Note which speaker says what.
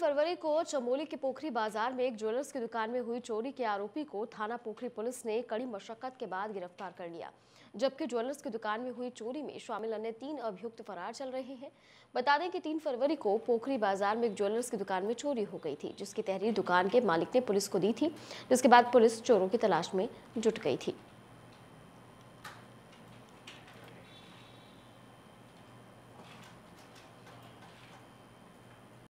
Speaker 1: फरवरी को चमोली के पोखरी बाजार में एक ज्वेलर्स की दुकान में हुई चोरी के आरोपी को थाना पोखरी पुलिस ने कड़ी मशक्कत के बाद गिरफ्तार कर लिया जबकि ज्वेलर्स की दुकान में हुई चोरी में शामिल अन्य तीन अभियुक्त फरार चल रहे हैं बता दें कि तीन फरवरी को पोखरी बाजार में एक ज्वेलर्स की दुकान में चोरी हो गई थी जिसकी तहरीर दुकान के मालिक ने पुलिस को दी थी जिसके बाद पुलिस चोरों की तलाश में जुट गई थी